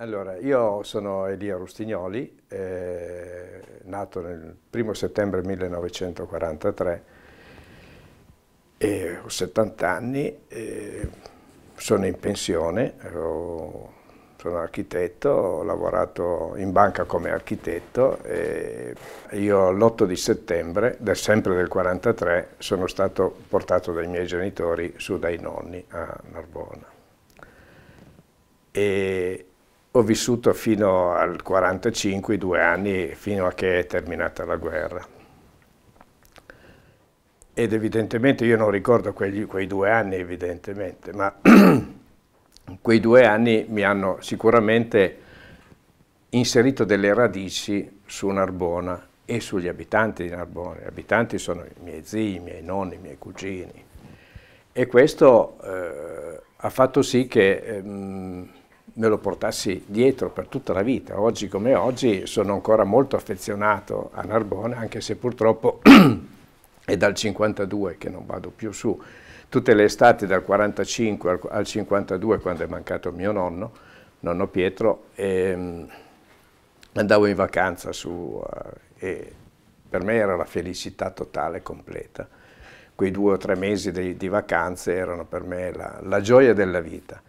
Allora, io sono Elia Rustignoli, eh, nato nel 1 settembre 1943 e ho 70 anni, eh, sono in pensione, ho, sono architetto, ho lavorato in banca come architetto e io l'8 di settembre, del, sempre del 1943, sono stato portato dai miei genitori su dai nonni a Narbona. E, ho vissuto fino al 45, due anni, fino a che è terminata la guerra. Ed evidentemente io non ricordo quegli, quei due anni, evidentemente, ma quei due anni mi hanno sicuramente inserito delle radici su Narbona e sugli abitanti di Narbona. Gli abitanti sono i miei zii, i miei nonni, i miei cugini. E questo eh, ha fatto sì che... Ehm, me lo portassi dietro per tutta la vita. Oggi come oggi sono ancora molto affezionato a Narbona, anche se purtroppo è dal 52 che non vado più su. Tutte le estati dal 45 al 52, quando è mancato mio nonno, nonno Pietro, ehm, andavo in vacanza su eh, e per me era la felicità totale, completa. Quei due o tre mesi di, di vacanze erano per me la, la gioia della vita.